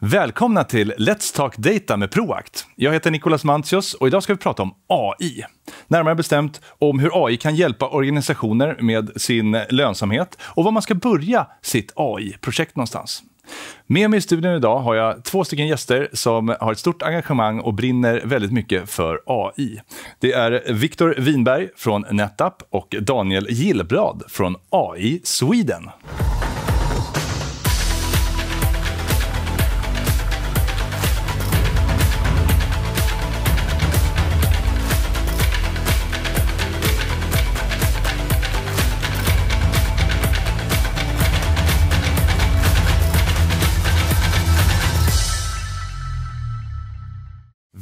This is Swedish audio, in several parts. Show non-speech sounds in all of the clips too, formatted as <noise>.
Välkomna till Let's Talk Data med Proact. Jag heter Nicolas Mantios och idag ska vi prata om AI. Närmare bestämt om hur AI kan hjälpa organisationer med sin lönsamhet och var man ska börja sitt AI-projekt någonstans. Med mig i studion idag har jag två stycken gäster som har ett stort engagemang och brinner väldigt mycket för AI. Det är Viktor Winberg från NetApp och Daniel Gillblad från AI Sweden.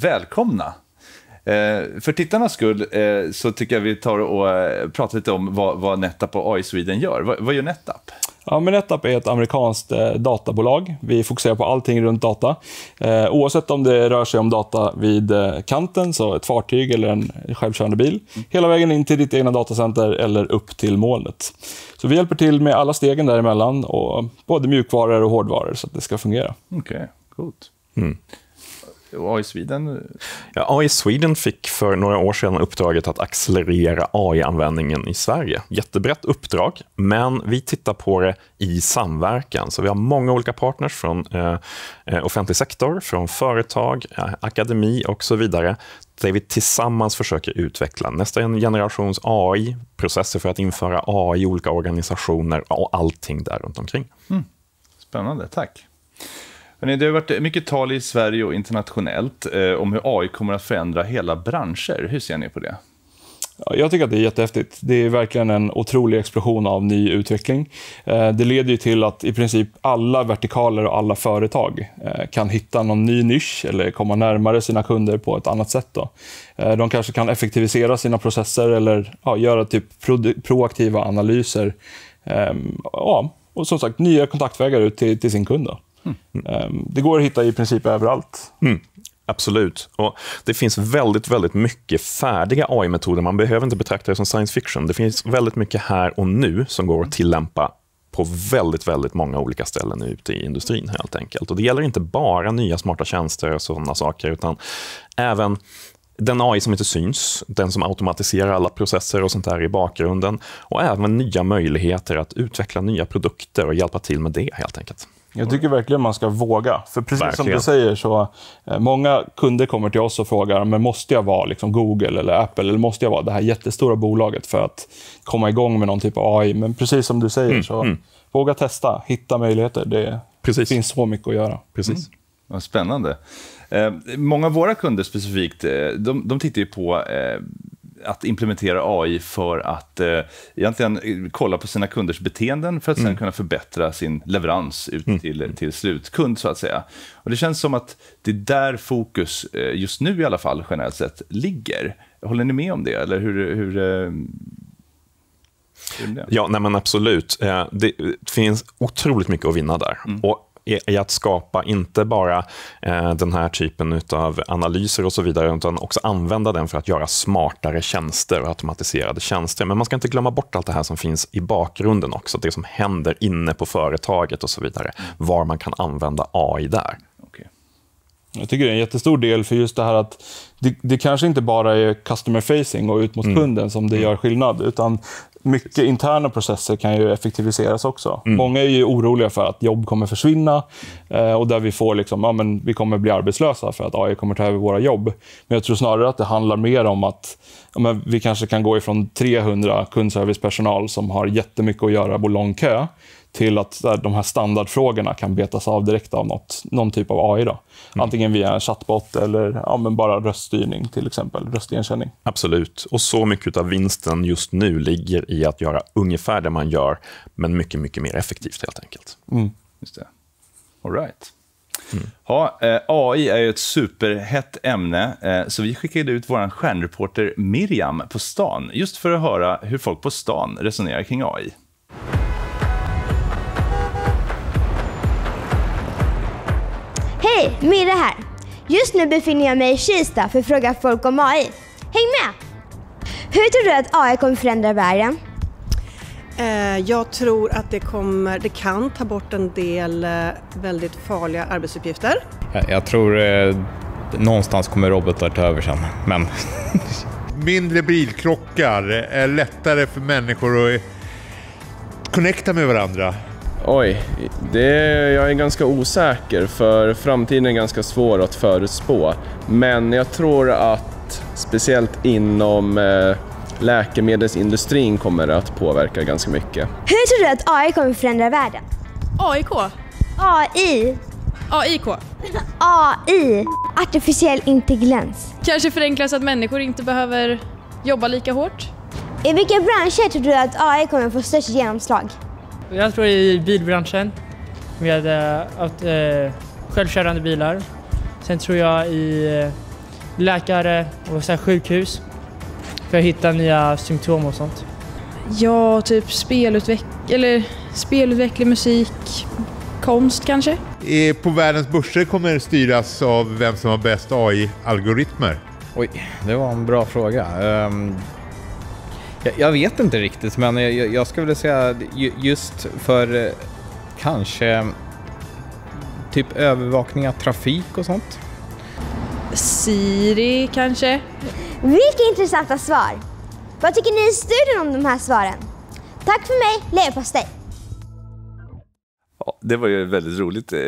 välkomna. Eh, för tittarnas skull eh, så tycker jag vi tar och eh, pratar lite om vad, vad NetApp och AI Sweden gör. Vad, vad gör NetApp? Ja, men NetApp är ett amerikanskt eh, databolag. Vi fokuserar på allting runt data. Eh, oavsett om det rör sig om data vid eh, kanten, så ett fartyg eller en självkörande bil, mm. hela vägen in till ditt egna datacenter eller upp till molnet. Så vi hjälper till med alla stegen däremellan, och både mjukvaror och hårdvaror, så att det ska fungera. Okej, okay, coolt. Mm. AI Sweden? Ja, AI Sweden fick för några år sedan uppdraget att accelerera AI-användningen i Sverige. Jättebrett uppdrag, men vi tittar på det i samverkan. Så vi har många olika partners från eh, eh offentlig sektor, från företag, eh, akademi och så vidare där vi tillsammans försöker utveckla nästa generations AI, processer för att införa AI i olika organisationer och allting där runt omkring. Mm. Spännande, tack det har varit mycket tal i Sverige och internationellt eh, om hur AI kommer att förändra hela branscher. Hur ser ni på det? Jag tycker att det är jättehäftigt. Det är verkligen en otrolig explosion av ny utveckling. Eh, det leder till att i princip alla vertikaler och alla företag eh, kan hitta någon ny nisch eller komma närmare sina kunder på ett annat sätt. Då. De kanske kan effektivisera sina processer eller ja, göra typ proaktiva analyser. Ehm, ja, och som sagt, nya kontaktvägar ut till, till sin kund. Då. Mm. Ehm, det går att hitta i princip överallt. Mm. Absolut. Och det finns väldigt, väldigt mycket färdiga AI-metoder. Man behöver inte betrakta det som science fiction. Det finns väldigt mycket här och nu som går att tillämpa på väldigt, väldigt många olika ställen ute i industrin. helt enkelt. Och Det gäller inte bara nya smarta tjänster och sådana saker, utan även den AI som inte syns, den som automatiserar alla processer och sånt där i bakgrunden och även nya möjligheter att utveckla nya produkter och hjälpa till med det. helt enkelt. Jag tycker verkligen man ska våga. För precis verkligen. som du säger, så eh, många kunder kommer till oss och frågar men måste jag vara liksom Google eller Apple eller måste jag vara det här jättestora bolaget för att komma igång med någon typ av AI. Men precis som du säger, mm, så mm. våga testa. Hitta möjligheter. Det precis. finns så mycket att göra. Precis. Mm. Vad spännande. Eh, många av våra kunder specifikt, eh, de, de tittar ju på eh, att implementera AI för att eh, egentligen eh, kolla på sina kunders beteenden för att mm. sen kunna förbättra sin leverans ut mm. till, eh, till slutkund, så att säga. Och det känns som att det är där fokus, eh, just nu i alla fall, generellt sett, ligger. Håller ni med om det? Eller hur, hur Ja, nej absolut. Det finns otroligt mycket att vinna där. Mm. Och i att skapa inte bara eh, den här typen av analyser och så vidare, utan också använda den för att göra smartare tjänster och automatiserade tjänster. Men man ska inte glömma bort allt det här som finns i bakgrunden också, det som händer inne på företaget och så vidare, var man kan använda AI där. Jag tycker det är en jättestor del för just det här att det, det kanske inte bara är customer facing och ut mot mm. kunden som det mm. gör skillnad, utan mycket interna processer kan ju effektiviseras också. Mm. Många är ju oroliga för att jobb kommer försvinna eh, och där vi får liksom, ja, men vi kommer bli arbetslösa för att AI kommer ta över våra jobb. Men jag tror snarare att det handlar mer om att ja, men vi kanske kan gå ifrån 300 kundservicepersonal som har jättemycket att göra på lång kö till att där, de här standardfrågorna kan betas av direkt av något, någon typ av AI. Då. Mm. Antingen via en chattbot eller ja, bara röststyrning, till exempel. Röstigenkänning. Absolut. Och så mycket av vinsten just nu ligger i att göra ungefär det man gör, men mycket, mycket mer effektivt helt enkelt. Mm. Just det. All right. Mm. Ja, eh, AI är ju ett superhett ämne, eh, så vi skickade ut vår stjärnreporter Miriam på stan just för att höra hur folk på stan resonerar kring AI. Hej, Mirre här. Just nu befinner jag mig i Kista för att fråga folk om AI. Häng med! Hur tror du att AI kommer förändra världen? Eh, jag tror att det, kommer, det kan ta bort en del eh, väldigt farliga arbetsuppgifter. Jag tror eh, någonstans kommer robotar ta över sen, men... <laughs> Mindre bilkrockar är lättare för människor att connecta med varandra. Oj, det, jag är ganska osäker för framtiden är ganska svår att förutspå. Men jag tror att speciellt inom eh, läkemedelsindustrin kommer det att påverka ganska mycket. Hur tror du att AI kommer förändra världen? AIK. AI. AIK. AI. <laughs> Artificiell intelligens. Kanske förenklas att människor inte behöver jobba lika hårt? I vilka branscher tror du att AI kommer få störst genomslag? Jag tror i bilbranschen med eh, att, eh, självkörande bilar. Sen tror jag i eh, läkare och så sjukhus för att hitta nya symptom och sånt. Ja, typ spelutveck eller spelutveckling, musik, konst kanske. På världens börser kommer det styras av vem som har bäst AI-algoritmer. Oj, det var en bra fråga. Ehm, jag, jag vet inte riktigt, men jag, jag skulle säga just för eh, kanske typ övervakning av trafik och sånt. Siri kanske? Vilka intressanta svar! Vad tycker ni i studion om de här svaren? Tack för mig, leverpastej! Ja, det var ju ett väldigt roligt eh,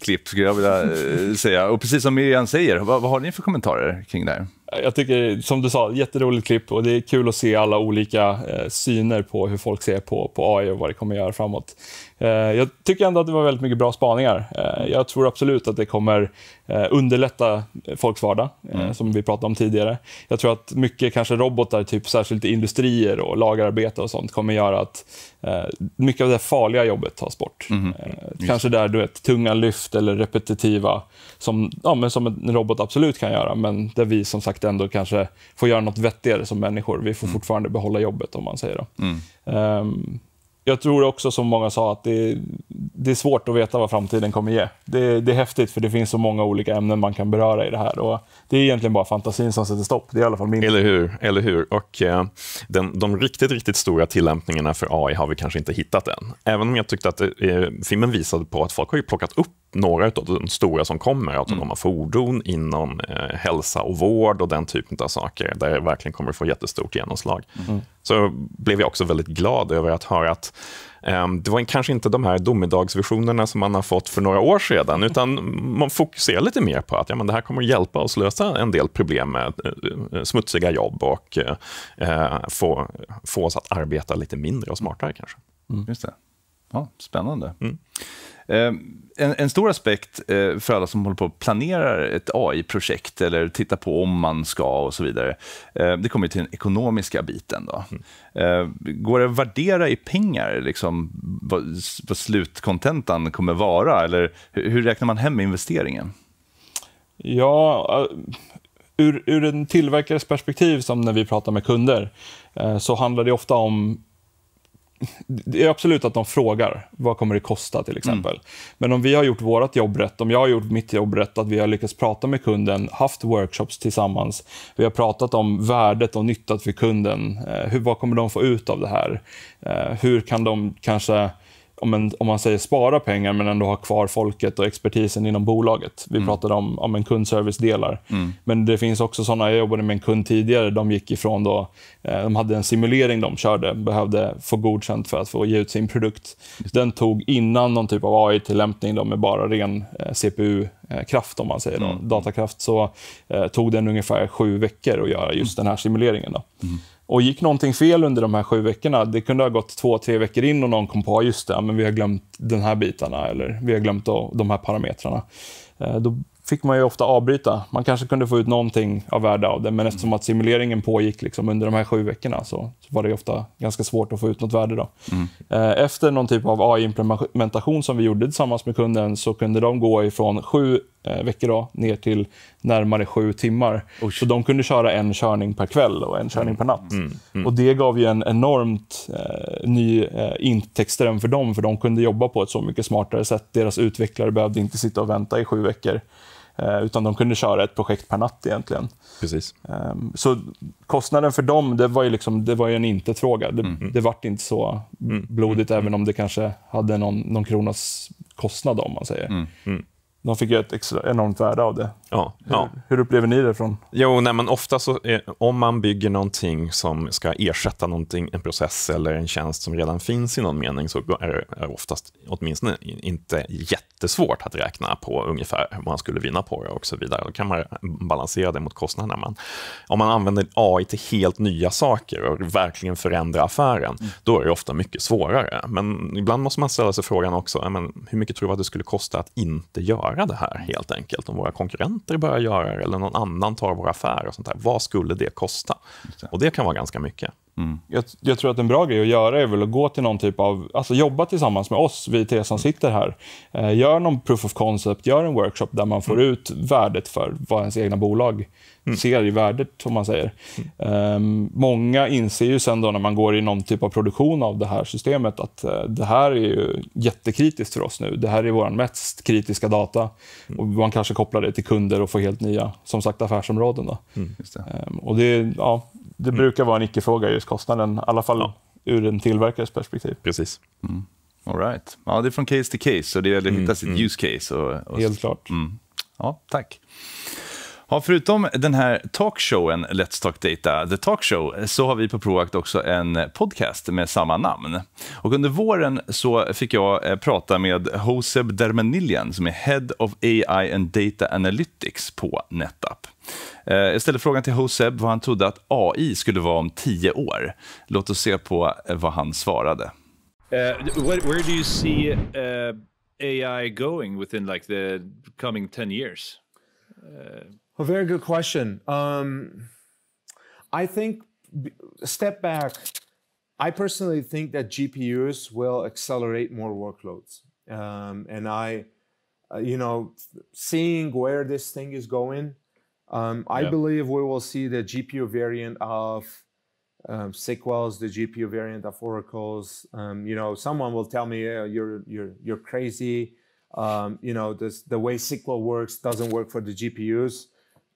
klipp skulle jag vilja eh, säga. Och precis som Miriam säger, vad, vad, har ni för kommentarer kring det här? jag tycker, som du sa, jätteroligt klipp och det är kul att se alla olika eh, syner på hur folk ser på, på AI och vad det kommer göra framåt. Eh, jag tycker ändå att det var väldigt mycket bra spaningar. Eh, jag tror absolut att det kommer eh, underlätta folks vardag, eh, mm. som vi pratade om tidigare. Jag tror att mycket kanske robotar, typ särskilt i industrier och lagerarbete och sånt, kommer göra att eh, mycket av det farliga jobbet tas bort. Mm. kanske där du vet, tunga lyft eller repetitiva, som, ja, men som en robot absolut kan göra, men där vi som sagt sagt ändå kanske får göra något vettigare som människor. Vi får mm. fortfarande behålla jobbet, om man säger. Då. Mm. Ehm, jag tror också, som många sa, att det är, det är svårt att veta vad framtiden kommer ge. Det, det, är häftigt, för det finns så många olika ämnen man kan beröra i det här. Och det är egentligen bara fantasin som sätter stopp. Det är i alla fall min... Eller hur? Eller hur? Och, eh, den, de riktigt, riktigt stora tillämpningarna för AI har vi kanske inte hittat än. Även om jag tyckte att eh, filmen visade på att folk har ju plockat upp några av de stora som kommer, att autonoma mm. fordon inom eh, hälsa och vård och den typen av saker, där det verkligen kommer att få jättestort genomslag. Mm. Så blev jag också väldigt glad över att höra att ehm, det var kanske inte de här domedagsvisionerna som man har fått för några år sedan, utan man fokuserar lite mer på att ja, men det här kommer att hjälpa oss lösa en del problem med eh, eh, smutsiga jobb och eh, eh, få, få oss att arbeta lite mindre och smartare kanske. Mm. Just det. Ja, spännande. Mm. Eh, en, en, stor aspekt eh, för alla som håller på och planerar ett AI-projekt eller tittar på om man ska och så vidare, eh, det kommer till den ekonomiska biten. Då. Mm. Går det att värdera i pengar liksom, vad, vad slutkontentan kommer vara? Eller hur räknar man hem investeringen? Ja, ur, ur en tillverkares perspektiv, som när vi pratar med kunder, så handlar det ofta om det är absolut att de frågar vad kommer det kosta till exempel. Mm. Men om vi har gjort vårt jobb rätt, om jag har gjort mitt jobb rätt, att vi har lyckats prata med kunden, haft workshops tillsammans, vi har pratat om värdet och nyttan för kunden, eh, hur, vad kommer de få ut av det här? Eh, hur kan de kanske om, en, om, man säger spara pengar men ändå ha kvar folket och expertisen inom bolaget. Vi mm. pratade om, om en kundservice-delar. Mm. Men det finns också såna jag jobbade med en kund tidigare, de gick ifrån då, eh, de hade en simulering de körde, behövde få godkänt för att få ge ut sin produkt. Den tog innan någon typ av AI-tillämpning med bara ren eh, CPU-kraft, om man säger mm. datakraft, så eh, tog den ungefär sju veckor att göra just mm. den här simuleringen. Då. Mm. Och gick någonting fel under de här sju veckorna, det kunde ha gått två, tre veckor in och någon kom på just det, men vi har glömt den här bitarna eller vi har glömt de här parametrarna. Eh, då fick man ju ofta avbryta. Man kanske kunde få ut någonting av värde av det, men eftersom att simuleringen pågick liksom under de här sju veckorna så, så var det ofta ganska svårt att få ut något värde. Då. Mm. Eh, efter någon typ av AI-implementation som vi gjorde tillsammans med kunden så kunde de gå ifrån sju eh, veckodag ner till närmare sju timmar. Oj. Så de kunde köra en körning per kväll och en körning mm. per natt. Mm, mm. Och Det gav ju en enormt eh, ny eh, intäktsström för dem, för de kunde jobba på ett så mycket smartare sätt. Deras utvecklare behövde inte sitta och vänta i sju veckor. Eh, utan de kunde köra ett projekt per natt egentligen. Precis. Ehm, så kostnaden för dem det var ju, liksom, det var ju en inte-fråga. Det, mm. det vart inte så mm. blodigt, mm. även om det kanske hade någon, någon kronas kostnad om man säger. Mm de fick ju ett extra, enormt värde av det. Ja, hur, ja. hur upplever ni det? från? Jo, nej, men ofta så är, om man bygger någonting som ska ersätta någonting, en process eller en tjänst som redan finns i någon mening så är det oftast åtminstone inte jättesvårt att räkna på ungefär vad man skulle vinna på det och så vidare. Då kan man balansera det mot kostnaderna. Man, om man använder AI till helt nya saker och verkligen förändra affären, mm. då är det ofta mycket svårare. Men ibland måste man ställa sig frågan också, men, hur mycket tror du att det skulle kosta att inte göra göra det här helt enkelt? Om våra konkurrenter börjar göra det eller någon annan tar vår affär och sånt där. Vad skulle det kosta? Och det kan vara ganska mycket. Mm. Jag, jag, tror att en bra grej att göra är väl att gå till någon typ av... Alltså jobba tillsammans med oss, vi tre som sitter här. Eh, gör någon proof of concept, gör en workshop där man får mm. ut värdet för vad ens egna bolag mm. ser i värdet, som man säger. Eh, många inser ju sen då när man går i någon typ av produktion av det här systemet att eh, det här är ju jättekritiskt för oss nu. Det här är vår mest kritiska data. Mm. Och man kanske kopplar det till kunder och får helt nya, som sagt, affärsområden. Då. Det. Ehm, och det, ja, det mm. brukar vara en icke-fråga, just kostnaden. I alla fall ja. ur en tillverkares perspektiv. Precis. Mm. All right. Ja, det är från case till case, så det gäller att hitta mm, sitt mm. use case. Och, och Helt klart. Ja, tack. Ja, förutom den här talkshowen Let's Talk Data, The Talk Show, så har vi på Proact också en podcast med samma namn. Och under våren så fick jag eh, prata med Hoseb Dermaniljan som är Head of AI and Data Analytics på NetApp. Eh, jag ställde frågan till Hoseb vad han trodde att AI skulle vara om tio år. Låt oss se på eh, vad han svarade. Uh, what, where do you see uh, AI going within like the coming 10 years? Uh... A very good question. Um, I think, step back, I personally think that GPUs will accelerate more workloads. Um, and I, uh, you know, seeing where this thing is going, Um, I believe we will see the GPU variant of um, SQLs, the GPU variant of Oracle's. Um, you know, someone will tell me you're you're you're crazy. Um, you know, this, the way SQL works doesn't work for the GPUs,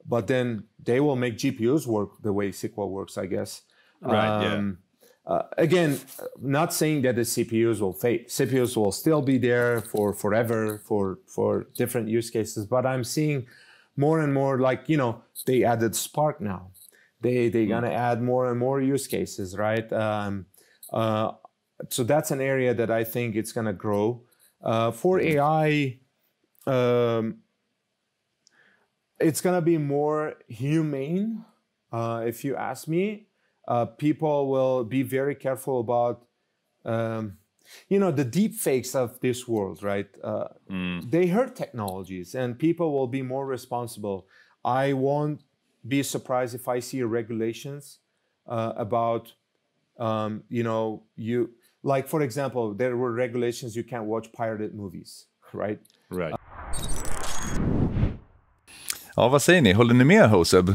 but then they will make GPUs work the way SQL works, I guess. Right. yeah. Um, uh, again, not saying that the CPUs will fade. CPUs will still be there for forever for for different use cases, but I'm seeing more and more like you know they added Spark now. They they're mm gonna add more and more use cases, right? Um, uh, so that's an area that I think it's gonna grow. Uh, for mm-hmm. AI, um, it's gonna be more humane, uh, if you ask me. Uh, people will be very careful about um, you know the deep fakes of this world right uh, mm. they hurt technologies and people will be more responsible i won't be surprised if i see regulations uh, about um, you know you like for example there were regulations you can't watch pirated movies right right uh, Ja, vad säger ni? Håller ni med Hoseb?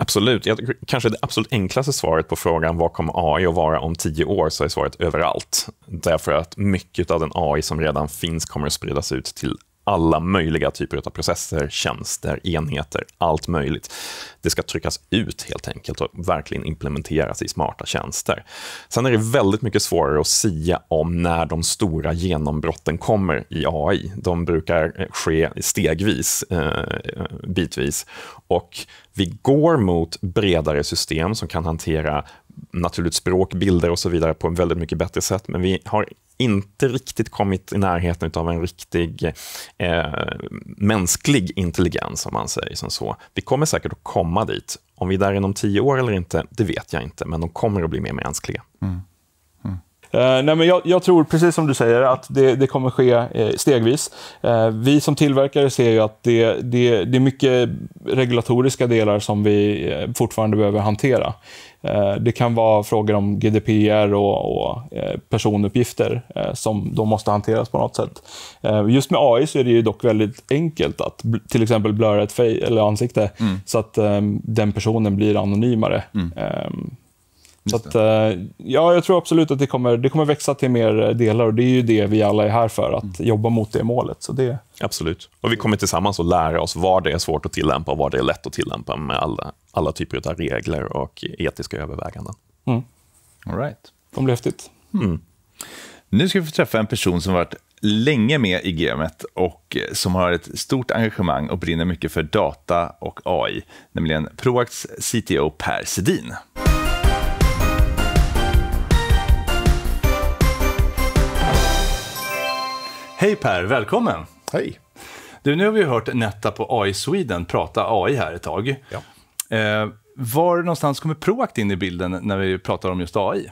Absolut. Jag, kanske det absolut enklaste svaret på frågan vad kommer AI att vara om tio år, så är svaret överallt. Därför att mycket av den AI som redan finns kommer att spridas ut till alla möjliga typer av processer, tjänster, enheter, allt möjligt. Det ska tryckas ut helt enkelt och verkligen implementeras i smarta tjänster. Sen är det väldigt mycket svårare att sia om när de stora genombrotten kommer i AI. De brukar eh, ske stegvis, eh, eh, bitvis. Och vi går mot bredare system som kan hantera naturligt språk, bilder och så vidare på ett väldigt mycket bättre sätt, men vi har inte riktigt kommit i närheten av en riktig eh, mänsklig intelligens, om man säger som så. Vi kommer säkert att komma dit. Om vi är där inom tio år eller inte, det vet jag inte, men de kommer att bli mer mänskliga. Mm. mm. Eh, nej, men jag, jag, tror, precis som du säger, att det, det kommer ske eh, stegvis. Eh, vi som tillverkare ser ju att det, det, det är mycket regulatoriska delar som vi eh, fortfarande behöver hantera. Eh, det kan vara frågor om GDPR och, och eh, personuppgifter eh, som då måste hanteras på något sätt. Just med AI så är det ju dock väldigt enkelt att till exempel blöra ett fej eller ansikte mm. så att ehm, den personen blir anonymare. Mm. Ehm, så att, eh, ja, jag tror absolut att det kommer, det kommer växa till mer delar och det är ju det vi alla är här för, att mm. jobba mot det målet. Så det... Absolut. Och vi kommer tillsammans att lära oss var det är svårt att tillämpa och var det är lätt att tillämpa med alla, alla typer av regler och etiska överväganden. Mm. All right. De blir häftigt. Mm. mm. Nu ska vi få träffa en person som varit länge med i gamet och som har ett stort engagemang och brinner mycket för data och AI, nämligen Proacts CTO Per Sedin. Hej Per, välkommen! Hej! Du, nu har vi hört Netta på AI Sweden prata AI här ett tag. Ja. Eh, var någonstans kommer Proact in i bilden när vi pratar om just AI?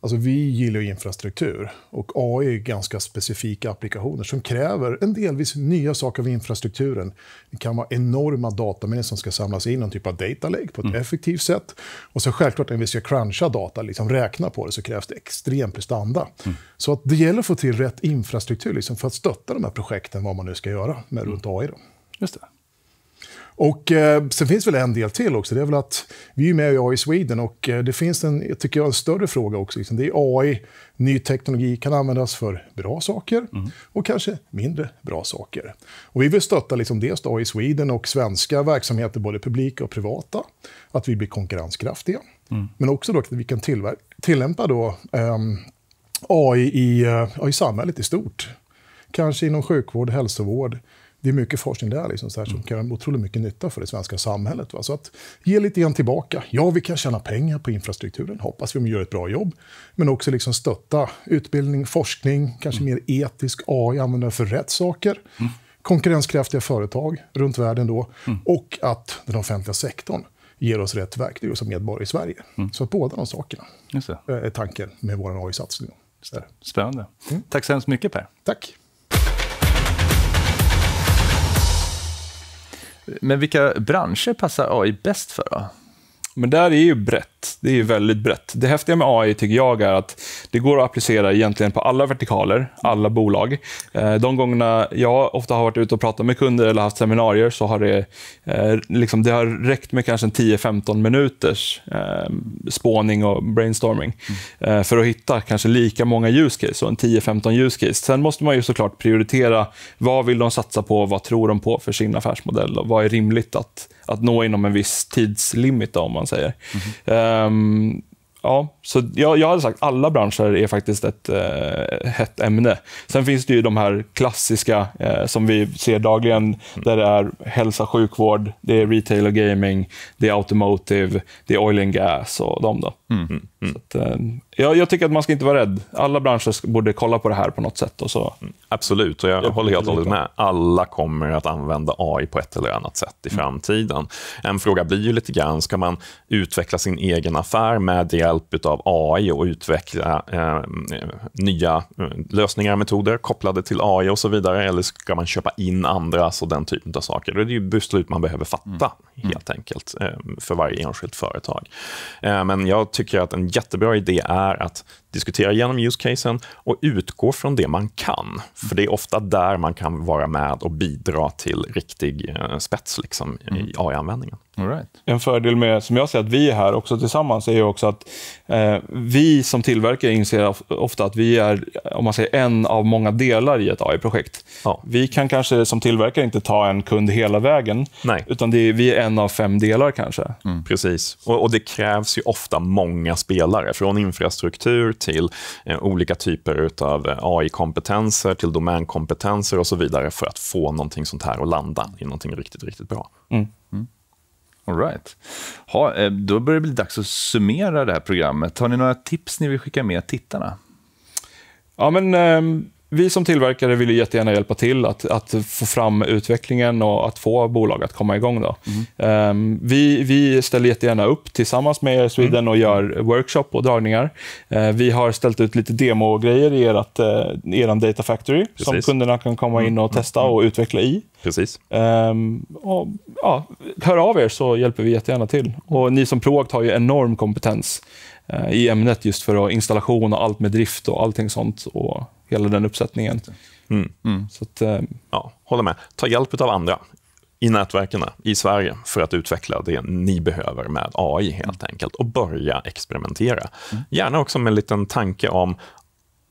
Alltså vi gillar infrastruktur och AI är ganska specifika applikationer som kräver en delvis nya saker av infrastrukturen. Det kan vara enorma datamängder som ska samlas in, någon typ av data lake på ett mm. effektivt sätt. Och så självklart när vi ska cruncha data, liksom räkna på det, så krävs det extrem prestanda. Mm. Så att det gäller att få till rätt infrastruktur liksom, för att stötta de här projekten, vad man nu ska göra med mm. runt AI. Då. Just det. Och eh, sen finns väl en del till också. Det är väl att vi är med i AI Sweden och eh, det finns en, tycker jag, en större fråga också. Liksom. Det är AI, ny teknologi kan användas för bra saker mm. och kanske mindre bra saker. Och vi vill stötta liksom dels AI Sweden och svenska verksamheter, både publika och privata, att vi blir konkurrenskraftiga. Mm. Men också då att vi kan tillämpa då, ehm, eh, AI i, i samhället i stort. Kanske inom sjukvård, hälsovård, det är mycket forskning där liksom, så här, som mm. kan göra otroligt mycket nytta för det svenska samhället. Va? Så att ge lite grann tillbaka. Ja, vi kan tjäna pengar på infrastrukturen, hoppas vi om vi gör ett bra jobb. Men också liksom stötta utbildning, forskning, kanske mm. mer etisk AI, använda för rätt saker. Mm. Konkurrenskraftiga företag runt världen då. Mm. Och att den offentliga sektorn ger oss rätt verktyg som medborgare i Sverige. Mm. Så att båda de sakerna eh, är tanken med vår AI-satsning. Spännande. Mm. Tack så hemskt mycket Per. Tack. Men vilka branscher passar AI bäst för då? Men där är ju brett det är väldigt brett. Det häftiga med AI tycker jag är att det går att applicera egentligen på alla vertikaler, alla bolag. Eh, de gångerna jag ofta har varit ute och pratat med kunder eller haft seminarier så har det, eh, liksom, det har räckt med kanske 10-15 minuters eh, spåning och brainstorming mm. för att hitta kanske lika många use case, och en 10-15 use case. Sen måste man ju såklart prioritera. Vad vill de satsa på? Vad tror de på för sin affärsmodell? Och vad är rimligt att, att nå inom en viss tidslimit, då, om man säger. Mm. Um, ja, så jag, jag hade sagt alla branscher är faktiskt ett eh, hett ämne. Sen finns det ju de här klassiska eh, som vi ser dagligen, mm. där det är hälsa, sjukvård, det är retail och gaming, det är automotive, det är oil and gas och de. Då. Mm. Mm. Så att, eh, jag, jag, tycker att man ska inte vara rädd. Alla branscher borde kolla på det här på något sätt. Och så. Mm, absolut, och jag, jag håller helt och hållet med. Alla kommer att använda AI på ett eller annat sätt i mm. framtiden. En fråga blir ju lite grann, ska man utveckla sin egen affär med hjälp av AI och utveckla eh, nya eh, lösningar och metoder kopplade till AI och så vidare, eller ska man köpa in andras alltså och den typen av saker? Det är ju beslut man behöver fatta, mm. mm. helt enkelt, eh, för varje enskilt företag. Eh, men jag tycker att en jättebra idé är är att diskutera igenom usecasen och utgå från det man kan. För det är ofta där man kan vara med och bidra till riktig eh, spets liksom, i mm. AI-användningen. Right. En fördel med, som jag ser att vi är här också tillsammans, är ju också att eh, vi som tillverkare inser ofta att vi är om man säger, en av många delar i ett AI-projekt. Ja. Vi kan kanske som tillverkare inte ta en kund hela vägen, Nej. utan är, vi är en av fem delar kanske. Mm. Precis, och, och det krävs ju ofta många spelare, från infrastruktur till eh, olika typer av eh, AI-kompetenser, till domänkompetenser och så vidare för att få någonting sånt här att landa i någonting riktigt, riktigt bra. Mm. mm. All right. Ha, eh, då börjar det bli dags att summera det här programmet. Har ni några tips ni vill skicka med tittarna? Ja, men... Ehm, vi som tillverkare vill ju jättegärna hjälpa till att, att, få fram utvecklingen och att få bolag att komma igång. Då. Mm. Um, vi, vi ställer jättegärna upp tillsammans med Air Sweden mm. och gör workshop och dragningar. Uh, vi har ställt ut lite demogrejer i ert, uh, eh, er data factory Precis. som kunderna kan komma in och mm. testa mm. och utveckla i. Precis. Um, och, ja, hör av er så hjälper vi jättegärna till. Och ni som Proact har ju enorm kompetens uh, i ämnet just för installation och allt med drift och allting sånt. Och hela den uppsättningen. Mm. Mm. Så att, eh, ja, håller med. Ta hjälp av andra i nätverken i Sverige för att utveckla det ni behöver med AI helt enkelt och börja experimentera. Mm. Gärna också med en liten tanke om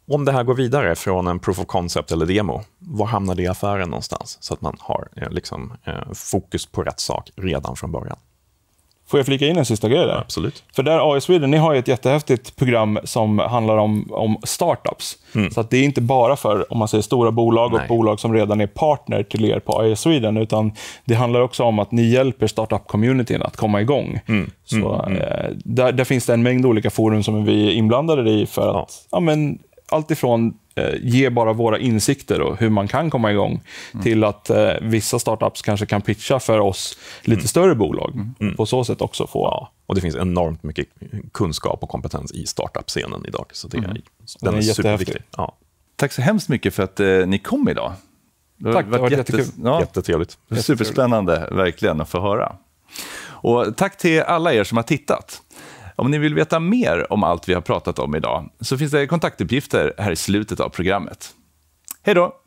om det här går vidare från en proof of concept eller demo, var hamnar det i affären någonstans? Så att man har eh, liksom, eh, fokus på rätt sak redan från början. Får jag flika in en sista grej där? absolut. För där AI Sweden, ni har ju ett jättehäftigt program som handlar om, om startups. Mm. Så att det är inte bara för om man säger stora bolag och Nej. bolag som redan är partner till er på AI Sweden, utan det handlar också om att ni hjälper startup-communityn att komma igång. Mm. mm. Så, mm. Eh, där, där, finns det en mängd olika forum som vi är inblandade i för att ja. ja men, allt ifrån eh, ge bara våra insikter och hur man kan komma igång mm. till att eh, vissa startups kanske kan pitcha för oss lite mm. större bolag. Mm. På mm. så sätt också få... Ja. Och Det finns enormt mycket kunskap och kompetens i startup-scenen idag. Så det, mm. den, den är, är superviktig. Ja. Tack så hemskt mycket för att eh, ni kom idag. Det tack, det har varit jättekul. Ja, jättetrevligt. Superspännande verkligen att få höra. Och tack till alla er som har tittat. Om ni vill veta mer om allt vi har pratat om idag så finns det kontaktuppgifter här i slutet av programmet. Hej då!